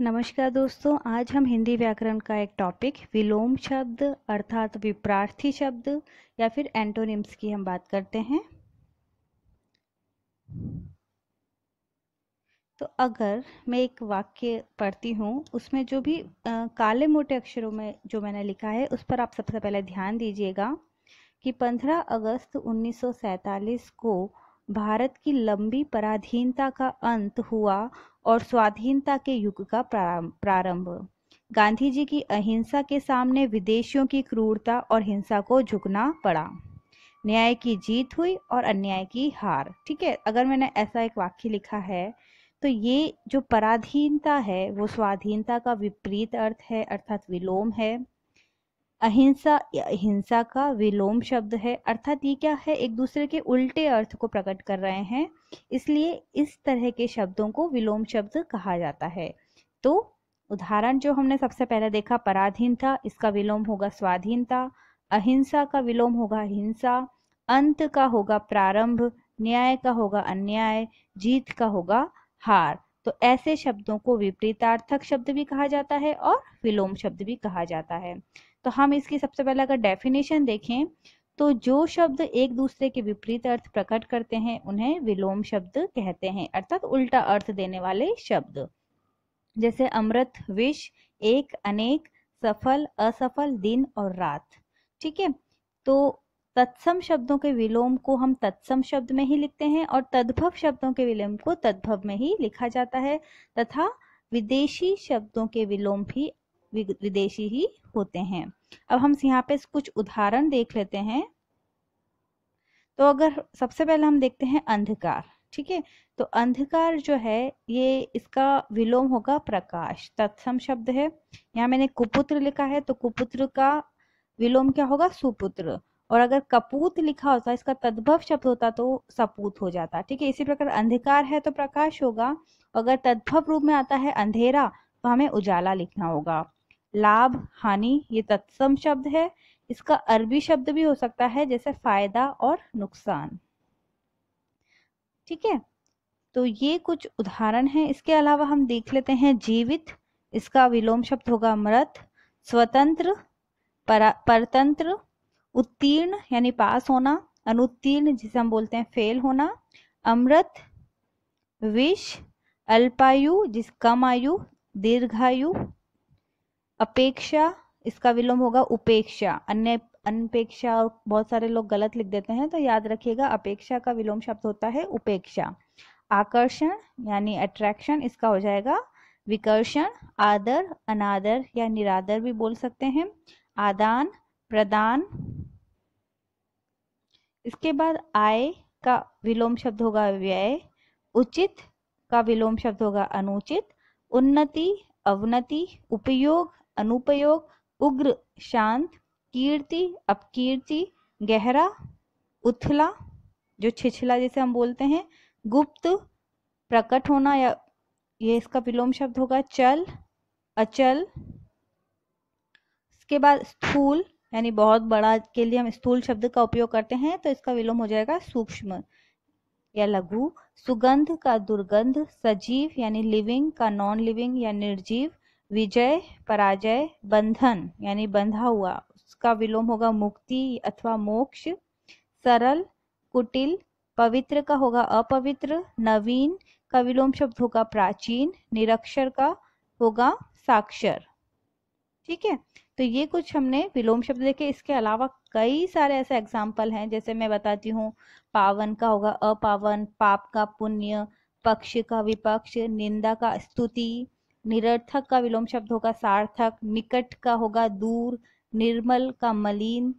नमस्कार दोस्तों आज हम हिंदी व्याकरण का एक टॉपिक विलोम शब्द अर्थात विप्रार्थी शब्द या फिर एंटोनिम्स की हम बात करते हैं तो अगर मैं एक वाक्य पढ़ती हूँ उसमें जो भी आ, काले मोटे अक्षरों में जो मैंने लिखा है उस पर आप सबसे पहले ध्यान दीजिएगा कि 15 अगस्त 1947 को भारत की लंबी पराधीनता का अंत हुआ और स्वाधीनता के युग का प्रारंभ गांधी जी की अहिंसा के सामने विदेशियों की क्रूरता और हिंसा को झुकना पड़ा न्याय की जीत हुई और अन्याय की हार ठीक है अगर मैंने ऐसा एक वाक्य लिखा है तो ये जो पराधीनता है वो स्वाधीनता का विपरीत अर्थ है अर्थात विलोम है अहिंसा अहिंसा का विलोम शब्द है अर्थात ये क्या है एक दूसरे के उल्टे अर्थ को प्रकट कर रहे हैं इसलिए इस तरह के शब्दों को विलोम शब्द कहा जाता है तो उदाहरण जो हमने सबसे पहले देखा पराधीनता इसका विलोम होगा स्वाधीनता अहिंसा का विलोम होगा हिंसा अंत का होगा प्रारंभ न्याय का होगा अन्याय जीत का होगा हार तो ऐसे शब्दों को विपरीतार्थक शब्द भी कहा जाता है और विलोम शब्द भी कहा जाता है तो हम इसकी सबसे पहले अगर डेफिनेशन देखें तो जो शब्द एक दूसरे के विपरीत अर्थ प्रकट करते हैं उन्हें विलोम शब्द कहते हैं अर्थात उल्टा अर्थ देने वाले शब्द जैसे अमृत विष एक अनेक सफल असफल दिन और रात ठीक है तो तत्सम शब्दों के विलोम को हम तत्सम शब्द में ही लिखते हैं और तद्भव शब्दों के विलोम को तद्भव में ही लिखा जाता है तथा विदेशी शब्दों के विलोम भी विदेशी ही होते हैं अब हम यहाँ पे कुछ उदाहरण देख लेते हैं तो अगर सबसे पहले हम देखते हैं अंधकार ठीक है तो अंधकार जो है ये इसका विलोम होगा प्रकाश तत्सम शब्द है यहाँ मैंने कुपुत्र लिखा है तो कुपुत्र का विलोम क्या होगा सुपुत्र और अगर कपूत लिखा होता इसका तद्भव शब्द होता तो सपूत हो जाता ठीक है इसी प्रकार अंधकार है तो प्रकाश होगा अगर तद्भव रूप में आता है अंधेरा तो हमें उजाला लिखना होगा लाभ हानि ये तत्सम शब्द है इसका अरबी शब्द भी हो सकता है जैसे फायदा और नुकसान ठीक है तो ये कुछ उदाहरण हैं इसके अलावा हम देख लेते हैं जीवित इसका विलोम शब्द होगा मृत स्वतंत्र परतंत्र उत्तीर्ण यानी पास होना अनुत्तीर्ण जिसे हम बोलते हैं फेल होना अमृत विष अल्पायु जिस कम आयु दीर्घायु अपेक्षा इसका विलोम होगा उपेक्षा अन्य अनपेक्षा और बहुत सारे लोग गलत लिख देते हैं तो याद रखिएगा अपेक्षा का विलोम शब्द होता है उपेक्षा आकर्षण यानी अट्रैक्शन इसका हो जाएगा विकर्षण आदर अनादर या निरादर भी बोल सकते हैं आदान प्रदान इसके बाद आय का विलोम शब्द होगा व्यय उचित का विलोम शब्द होगा अनुचित उन्नति अवनति उपयोग अनुपयोग उग्र शांत कीर्ति अपकीर्ति गहरा उथला जो छिछला जिसे हम बोलते हैं गुप्त प्रकट होना या ये इसका विलोम शब्द होगा चल अचल इसके बाद स्थूल यानी बहुत बड़ा के लिए हम स्थूल शब्द का उपयोग करते हैं तो इसका विलोम हो जाएगा सूक्ष्म या लघु सुगंध का दुर्गंध सजीव यानी लिविंग का नॉन लिविंग या निर्जीव विजय पराजय बंधन यानी बंधा हुआ उसका विलोम होगा मुक्ति अथवा मोक्ष सरल कुटिल पवित्र का होगा अपवित्र नवीन का विलोम शब्द होगा प्राचीन निरक्षर का होगा साक्षर ठीक है तो ये कुछ हमने विलोम शब्द देखे इसके अलावा कई सारे ऐसे एग्जाम्पल हैं जैसे मैं बताती हूँ पावन का होगा अपावन पाप का पुण्य पक्ष का विपक्ष निंदा का स्तुति निरर्थक का विलोम शब्द होगा सार्थक निकट का होगा दूर निर्मल का मलिन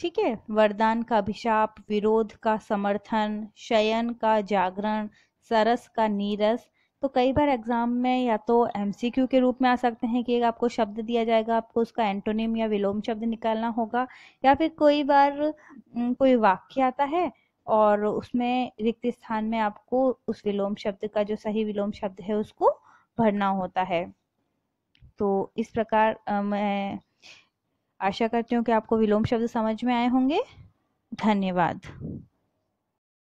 ठीक है वरदान का अभिशाप विरोध का समर्थन शयन का जागरण सरस का नीरस तो कई बार एग्जाम में या तो एमसीक्यू के रूप में आ सकते हैं कि आपको शब्द दिया जाएगा आपको उसका एंटोनिम या विलोम शब्द निकालना होगा या फिर कोई बार कोई वाक्य आता है और उसमें रिक्त स्थान में आपको उस विलोम शब्द का जो सही विलोम शब्द है उसको भरना होता है तो इस प्रकार मैं आशा करती हूँ कि आपको विलोम शब्द समझ में आए होंगे धन्यवाद